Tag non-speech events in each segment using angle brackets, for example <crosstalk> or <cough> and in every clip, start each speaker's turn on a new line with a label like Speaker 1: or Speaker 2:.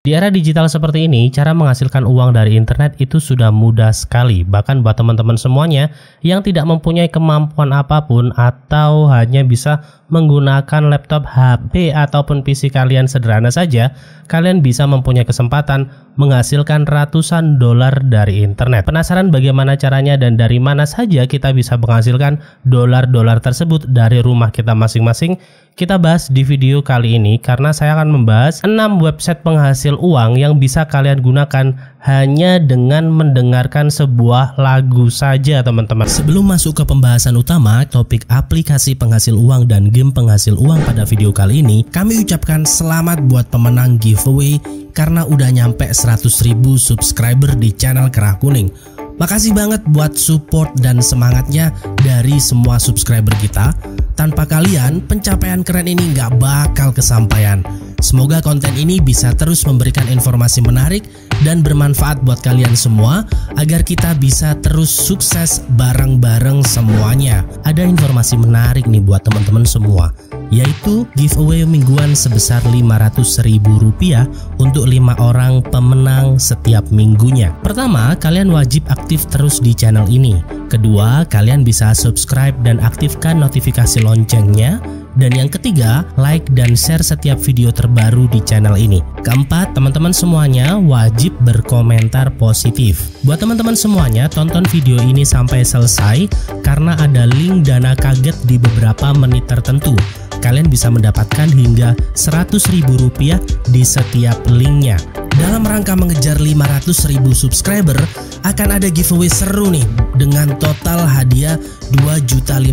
Speaker 1: Di era digital seperti ini, cara menghasilkan uang dari internet itu sudah mudah sekali, bahkan buat teman-teman semuanya yang tidak mempunyai kemampuan apapun atau hanya bisa menggunakan laptop, HP, ataupun PC kalian sederhana saja, kalian bisa mempunyai kesempatan menghasilkan ratusan dolar dari internet. Penasaran bagaimana caranya dan dari mana saja kita bisa menghasilkan dolar-dolar tersebut dari rumah kita masing-masing? Kita bahas di video kali ini karena saya akan membahas 6 website penghasil uang yang bisa kalian gunakan hanya dengan mendengarkan sebuah lagu saja teman-teman. Sebelum masuk ke pembahasan utama, topik aplikasi penghasil uang dan game penghasil uang pada video kali ini, kami ucapkan selamat buat pemenang giveaway karena udah nyampe 100.000 subscriber di channel Kerah Kuning. Makasih banget buat support dan semangatnya dari semua subscriber kita. Tanpa kalian, pencapaian keren ini nggak bakal kesampaian. Semoga konten ini bisa terus memberikan informasi menarik dan bermanfaat buat kalian semua agar kita bisa terus sukses bareng-bareng semuanya. Ada informasi menarik nih buat teman-teman semua yaitu giveaway mingguan sebesar Rp500.000 untuk lima orang pemenang setiap minggunya. Pertama, kalian wajib aktif terus di channel ini. Kedua, kalian bisa subscribe dan aktifkan notifikasi loncengnya dan yang ketiga, like dan share setiap video terbaru di channel ini. Keempat, teman-teman semuanya wajib berkomentar positif. Buat teman-teman semuanya, tonton video ini sampai selesai karena ada link dana kaget di beberapa menit tertentu kalian bisa mendapatkan hingga ribu rupiah di setiap linknya. Dalam rangka mengejar 500 ribu subscriber, akan ada giveaway seru nih dengan total hadiah 2.500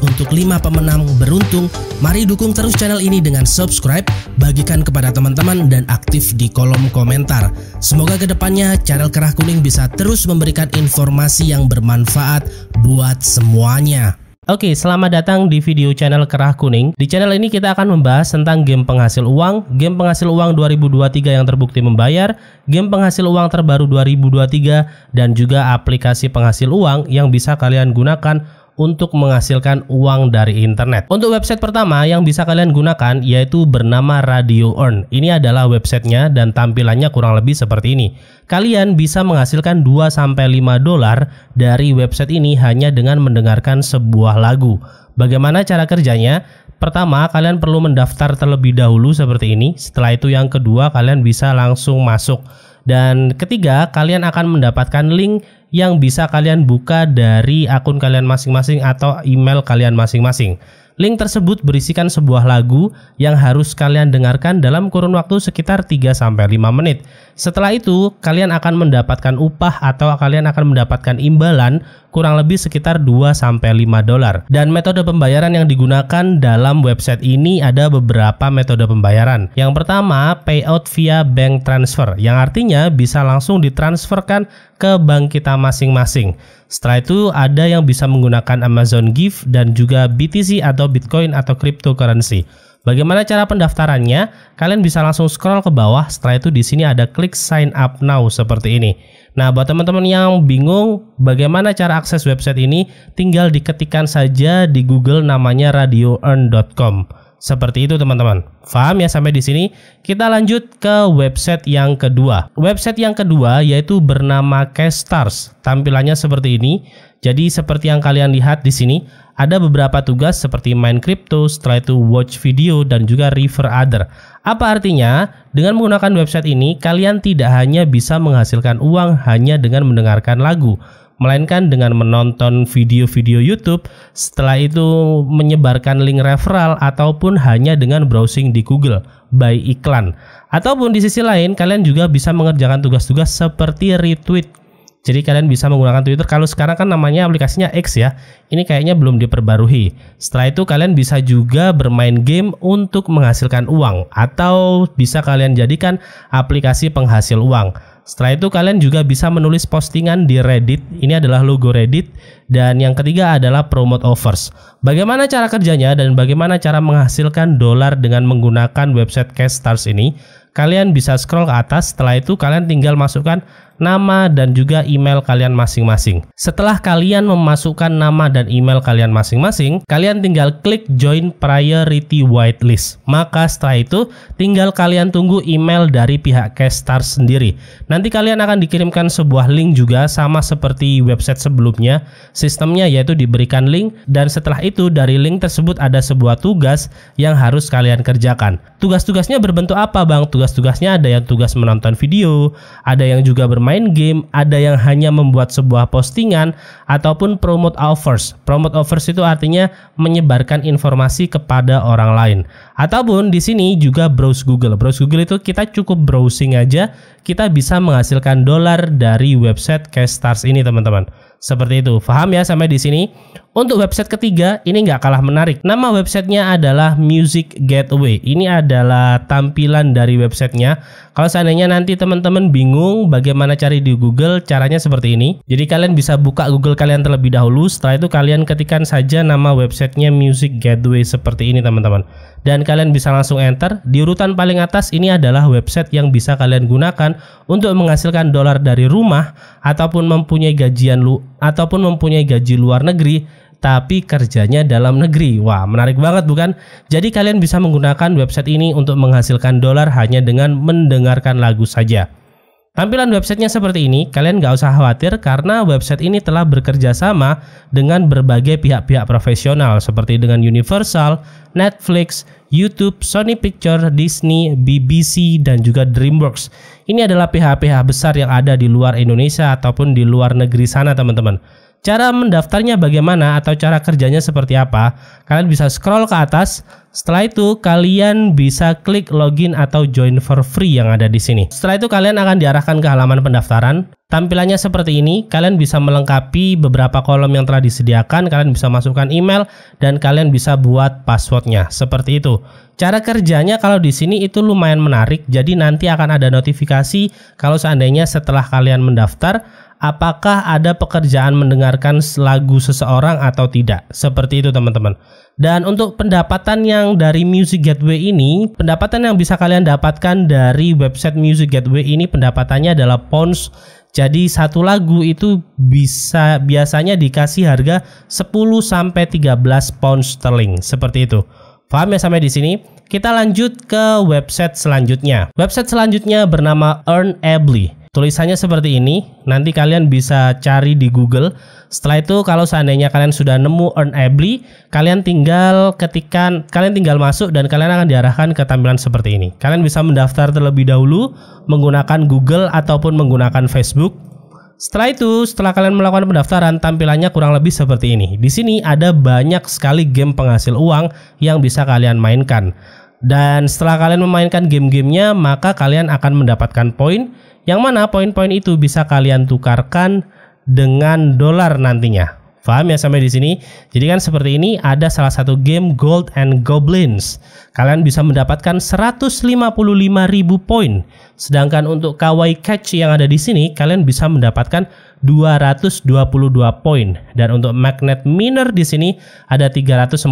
Speaker 1: untuk 5 pemenang beruntung. Mari dukung terus channel ini dengan subscribe, bagikan kepada teman-teman dan aktif di kolom komentar. Semoga kedepannya channel Kerah Kuning bisa terus memberikan informasi yang bermanfaat buat semuanya. Oke, selamat datang di video channel Kerah Kuning. Di channel ini kita akan membahas tentang game penghasil uang, game penghasil uang 2023 yang terbukti membayar, game penghasil uang terbaru 2023, dan juga aplikasi penghasil uang yang bisa kalian gunakan untuk menghasilkan uang dari internet. Untuk website pertama yang bisa kalian gunakan yaitu bernama Radio Earn. Ini adalah websitenya dan tampilannya kurang lebih seperti ini. Kalian bisa menghasilkan 2-5 dolar dari website ini hanya dengan mendengarkan sebuah lagu. Bagaimana cara kerjanya? Pertama, kalian perlu mendaftar terlebih dahulu seperti ini. Setelah itu yang kedua, kalian bisa langsung masuk. Dan ketiga, kalian akan mendapatkan link yang bisa kalian buka dari akun kalian masing-masing atau email kalian masing-masing. Link tersebut berisikan sebuah lagu yang harus kalian dengarkan dalam kurun waktu sekitar 3-5 menit. Setelah itu, kalian akan mendapatkan upah atau kalian akan mendapatkan imbalan kurang lebih sekitar 2 5 dolar. Dan metode pembayaran yang digunakan dalam website ini ada beberapa metode pembayaran. Yang pertama, payout via bank transfer yang artinya bisa langsung ditransferkan ke bank kita masing-masing. Setelah itu ada yang bisa menggunakan Amazon Gift dan juga BTC atau Bitcoin atau cryptocurrency. Bagaimana cara pendaftarannya? Kalian bisa langsung scroll ke bawah, setelah itu di sini ada klik sign up now seperti ini. Nah, buat teman-teman yang bingung bagaimana cara akses website ini, tinggal diketikkan saja di Google namanya radioearn.com. Seperti itu teman-teman. Faham ya sampai di sini? Kita lanjut ke website yang kedua. Website yang kedua yaitu bernama Castars. Tampilannya seperti ini. Jadi seperti yang kalian lihat di sini, ada beberapa tugas seperti main crypto, try to watch video, dan juga refer other. Apa artinya? Dengan menggunakan website ini, kalian tidak hanya bisa menghasilkan uang hanya dengan mendengarkan lagu, melainkan dengan menonton video-video YouTube, setelah itu menyebarkan link referral ataupun hanya dengan browsing di Google by iklan. Ataupun di sisi lain, kalian juga bisa mengerjakan tugas-tugas seperti retweet jadi kalian bisa menggunakan Twitter kalau sekarang kan namanya aplikasinya X ya. Ini kayaknya belum diperbarui. Setelah itu kalian bisa juga bermain game untuk menghasilkan uang atau bisa kalian jadikan aplikasi penghasil uang. Setelah itu kalian juga bisa menulis postingan di Reddit. Ini adalah logo Reddit dan yang ketiga adalah promote offers. Bagaimana cara kerjanya dan bagaimana cara menghasilkan dolar dengan menggunakan website Cash Stars ini? Kalian bisa scroll ke atas, setelah itu kalian tinggal masukkan nama dan juga email kalian masing-masing. Setelah kalian memasukkan nama dan email kalian masing-masing, kalian tinggal klik join priority whitelist. Maka setelah itu tinggal kalian tunggu email dari pihak Kestar sendiri. Nanti kalian akan dikirimkan sebuah link juga sama seperti website sebelumnya. Sistemnya yaitu diberikan link dan setelah itu dari link tersebut ada sebuah tugas yang harus kalian kerjakan. Tugas-tugasnya berbentuk apa, Bang? Tugas-tugasnya ada yang tugas menonton video, ada yang juga bermain bermain game, ada yang hanya membuat sebuah postingan, ataupun promote offers. Promote offers itu artinya menyebarkan informasi kepada orang lain. Ataupun di sini juga browse Google. Browse Google itu kita cukup browsing aja, kita bisa menghasilkan dolar dari website Cashstars ini teman-teman. Seperti itu, paham ya sampai di sini? Untuk website ketiga, ini nggak kalah menarik. Nama websitenya adalah Music Gateway. Ini adalah tampilan dari websitenya. Kalau seandainya nanti teman-teman bingung bagaimana cari di Google, caranya seperti ini. Jadi kalian bisa buka Google kalian terlebih dahulu, setelah itu kalian ketikkan saja nama websitenya Music Gateway seperti ini teman-teman. Dan kalian bisa langsung enter. Di urutan paling atas ini adalah website yang bisa kalian gunakan untuk menghasilkan dolar dari rumah ataupun mempunyai gajian lu ataupun mempunyai gaji luar negeri tapi kerjanya dalam negeri. Wah, menarik banget bukan? Jadi kalian bisa menggunakan website ini untuk menghasilkan dolar hanya dengan mendengarkan lagu saja. Tampilan websitenya seperti ini, kalian nggak usah khawatir karena website ini telah bekerja sama dengan berbagai pihak-pihak profesional seperti dengan Universal, Netflix, YouTube, Sony Pictures, Disney, BBC, dan juga DreamWorks. Ini adalah pihak-pihak besar yang ada di luar Indonesia ataupun di luar negeri sana teman-teman. Cara mendaftarnya bagaimana atau cara kerjanya seperti apa? Kalian bisa scroll ke atas. Setelah itu kalian bisa klik login atau join for free yang ada di sini. Setelah itu kalian akan diarahkan ke halaman pendaftaran. Tampilannya seperti ini, kalian bisa melengkapi beberapa kolom yang telah disediakan, kalian bisa masukkan email, dan kalian bisa buat passwordnya, seperti itu. Cara kerjanya kalau di sini itu lumayan menarik, jadi nanti akan ada notifikasi kalau seandainya setelah kalian mendaftar, apakah ada pekerjaan mendengarkan lagu seseorang atau tidak. Seperti itu teman-teman. Dan untuk pendapatan yang dari Music Gateway ini, pendapatan yang bisa kalian dapatkan dari website Music Gateway ini pendapatannya adalah pounds. Jadi satu lagu itu bisa biasanya dikasih harga 10 sampai 13 pound sterling, seperti itu. Paham ya sampai di sini? Kita lanjut ke website selanjutnya. Website selanjutnya bernama Earn Ably. Tulisannya seperti ini, nanti kalian bisa cari di Google. Setelah itu kalau seandainya kalian sudah nemu earn Ably, kalian tinggal ketikan, kalian tinggal masuk dan kalian akan diarahkan ke tampilan seperti ini. Kalian bisa mendaftar terlebih dahulu menggunakan Google ataupun menggunakan Facebook. Setelah itu, setelah kalian melakukan pendaftaran, tampilannya kurang lebih seperti ini. Di sini ada banyak sekali game penghasil uang yang bisa kalian mainkan. Dan setelah kalian memainkan game-gamenya, maka kalian akan mendapatkan poin yang mana poin-poin itu bisa kalian tukarkan dengan dolar nantinya. Paham ya sampai di sini? Jadi kan seperti ini ada salah satu game Gold and Goblins. Kalian bisa mendapatkan 155.000 poin. Sedangkan untuk Kawaii Catch yang ada di sini kalian bisa mendapatkan 222 poin dan untuk magnet miner di sini ada 348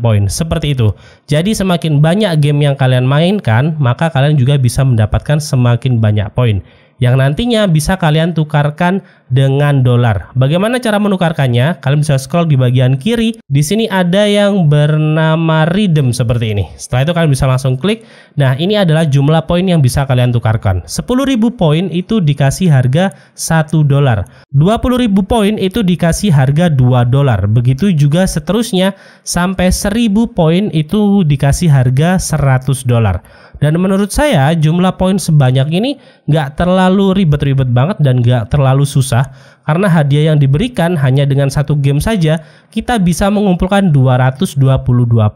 Speaker 1: poin. Seperti itu. Jadi semakin banyak game yang kalian mainkan, maka kalian juga bisa mendapatkan semakin banyak poin yang nantinya bisa kalian tukarkan dengan dolar. Bagaimana cara menukarkannya? Kalian bisa scroll di bagian kiri. Di sini ada yang bernama Redeem seperti ini. Setelah itu kalian bisa langsung klik. Nah, ini adalah jumlah poin yang bisa kalian tukarkan. 10.000 poin itu dikasih harga 1 dolar. 20.000 poin itu dikasih harga 2 dolar. Begitu juga seterusnya sampai 1.000 poin itu dikasih harga 100 dolar. Dan menurut saya jumlah poin sebanyak ini nggak terlalu ribet-ribet banget dan nggak terlalu susah karena hadiah yang diberikan hanya dengan satu game saja kita bisa mengumpulkan 222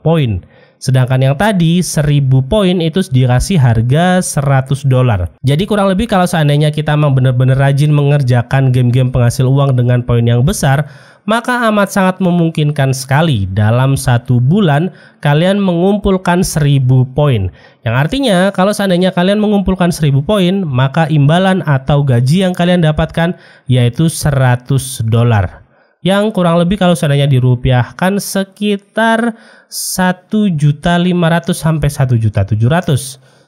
Speaker 1: poin. Sedangkan yang tadi 1000 poin itu dikasih harga 100 dolar. Jadi kurang lebih kalau seandainya kita memang benar-benar rajin mengerjakan game-game penghasil uang dengan poin yang besar, maka amat sangat memungkinkan sekali dalam satu bulan kalian mengumpulkan 1000 poin. Yang artinya kalau seandainya kalian mengumpulkan 1000 poin, maka imbalan atau gaji yang kalian dapatkan yaitu 100 dolar. Yang kurang lebih kalau seandainya dirupiahkan sekitar 1.500 sampai 1.700.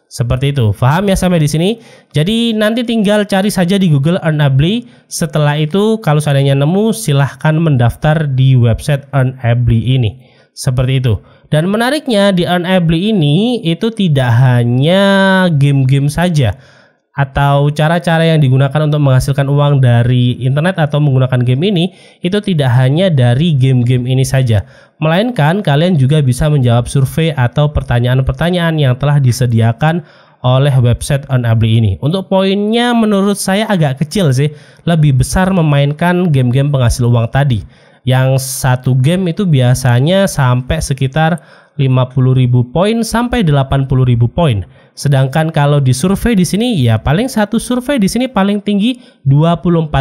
Speaker 1: Seperti itu. Faham ya sampai di sini? Jadi nanti tinggal cari saja di Google Earnably. Setelah itu kalau seandainya nemu silahkan mendaftar di website Earnably ini. Seperti itu. Dan menariknya di Earnably ini itu tidak hanya game-game saja atau cara-cara yang digunakan untuk menghasilkan uang dari internet atau menggunakan game ini itu tidak hanya dari game-game ini saja, melainkan kalian juga bisa menjawab survei atau pertanyaan-pertanyaan yang telah disediakan oleh website Onabli ini. Untuk poinnya menurut saya agak kecil sih, lebih besar memainkan game-game penghasil uang tadi. Yang satu game itu biasanya sampai sekitar 50.000 poin sampai 80.000 poin. Sedangkan kalau di survei di sini ya paling satu survei di sini paling tinggi 24.000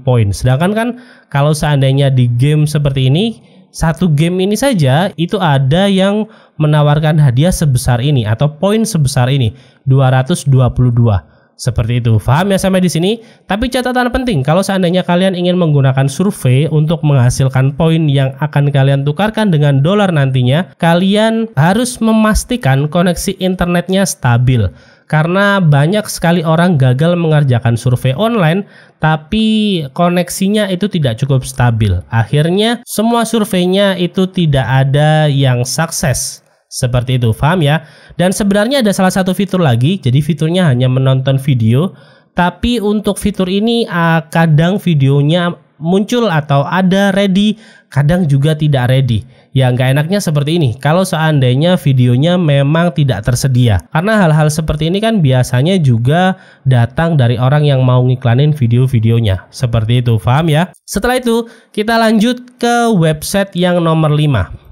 Speaker 1: poin. Sedangkan kan kalau seandainya di game seperti ini satu game ini saja itu ada yang menawarkan hadiah sebesar ini atau poin sebesar ini 222. Seperti itu. Faham ya sampai di sini? Tapi catatan penting, kalau seandainya kalian ingin menggunakan survei untuk menghasilkan poin yang akan kalian tukarkan dengan dolar nantinya, kalian harus memastikan koneksi internetnya stabil. Karena banyak sekali orang gagal mengerjakan survei online, tapi koneksinya itu tidak cukup stabil. Akhirnya, semua surveinya itu tidak ada yang sukses. Seperti itu, paham ya? Dan sebenarnya ada salah satu fitur lagi, jadi fiturnya hanya menonton video, tapi untuk fitur ini kadang videonya muncul atau ada ready, kadang juga tidak ready. Ya nggak enaknya seperti ini, kalau seandainya videonya memang tidak tersedia. Karena hal-hal seperti ini kan biasanya juga datang dari orang yang mau ngiklanin video-videonya. Seperti itu, paham ya? Setelah itu, kita lanjut ke website yang nomor 5.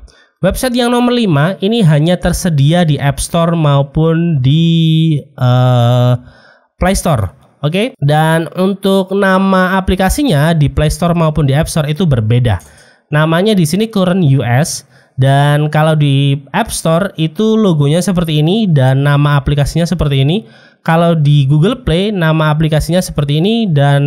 Speaker 1: Website yang nomor 5 ini hanya tersedia di App Store maupun di uh, Play Store. Oke, okay? dan untuk nama aplikasinya di Play Store maupun di App Store itu berbeda. Namanya di sini Current US dan kalau di App Store itu logonya seperti ini dan nama aplikasinya seperti ini. Kalau di Google Play, nama aplikasinya seperti ini dan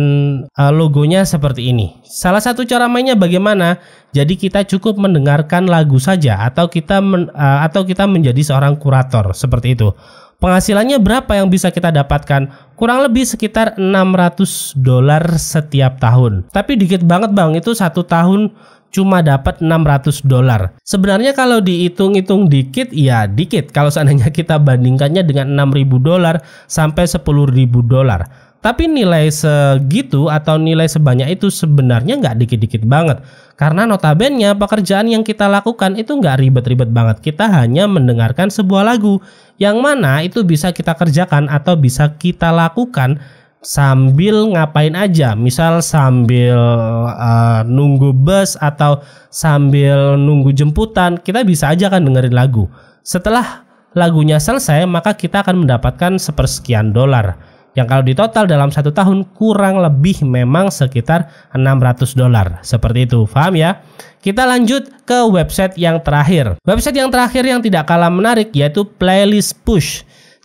Speaker 1: eh, logonya seperti ini. Salah satu cara mainnya bagaimana? Jadi kita cukup mendengarkan lagu saja atau kita men, eh, atau kita menjadi seorang kurator seperti itu. Penghasilannya berapa yang bisa kita dapatkan? Kurang lebih sekitar 600 dolar setiap tahun. Tapi dikit banget bang, itu satu tahun cuma dapat 600 dolar. Sebenarnya kalau dihitung-hitung dikit ya dikit kalau seandainya <laughs> kita bandingkannya dengan 6.000 dolar sampai 10.000 dolar. Tapi nilai segitu atau nilai sebanyak itu sebenarnya nggak dikit-dikit banget. Karena notabene pekerjaan yang kita lakukan itu nggak ribet-ribet banget. Kita hanya mendengarkan sebuah lagu yang mana itu bisa kita kerjakan atau bisa kita lakukan sambil ngapain aja misal sambil uh, nunggu bus atau sambil nunggu jemputan kita bisa aja kan dengerin lagu setelah lagunya selesai maka kita akan mendapatkan sepersekian dolar yang kalau di total dalam satu tahun kurang lebih memang sekitar 600 dolar seperti itu paham ya kita lanjut ke website yang terakhir website yang terakhir yang tidak kalah menarik yaitu playlist push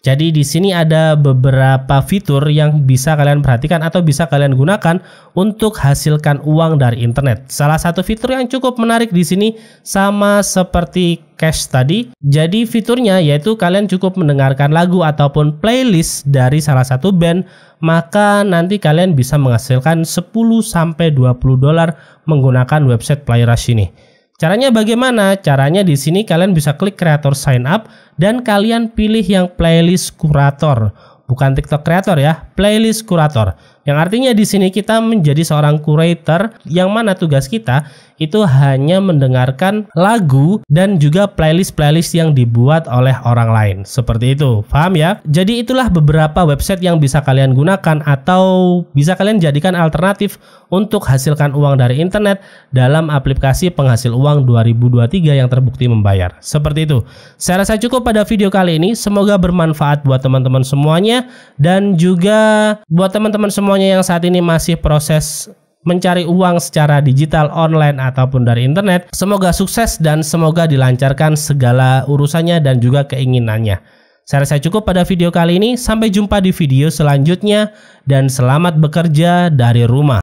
Speaker 1: jadi di sini ada beberapa fitur yang bisa kalian perhatikan atau bisa kalian gunakan untuk hasilkan uang dari internet. Salah satu fitur yang cukup menarik di sini sama seperti cash tadi. Jadi fiturnya yaitu kalian cukup mendengarkan lagu ataupun playlist dari salah satu band, maka nanti kalian bisa menghasilkan 10 sampai 20 dolar menggunakan website Playrush ini. Caranya bagaimana? Caranya di sini kalian bisa klik Creator sign up dan kalian pilih yang playlist kurator. Bukan TikTok Creator ya, playlist kurator. Yang artinya di sini kita menjadi seorang curator yang mana tugas kita itu hanya mendengarkan lagu dan juga playlist-playlist yang dibuat oleh orang lain. Seperti itu, paham ya? Jadi itulah beberapa website yang bisa kalian gunakan atau bisa kalian jadikan alternatif untuk hasilkan uang dari internet dalam aplikasi penghasil uang 2023 yang terbukti membayar. Seperti itu. Saya rasa cukup pada video kali ini. Semoga bermanfaat buat teman-teman semuanya dan juga buat teman-teman semua semuanya yang saat ini masih proses mencari uang secara digital online ataupun dari internet. Semoga sukses dan semoga dilancarkan segala urusannya dan juga keinginannya. Saya rasa cukup pada video kali ini. Sampai jumpa di video selanjutnya dan selamat bekerja dari rumah.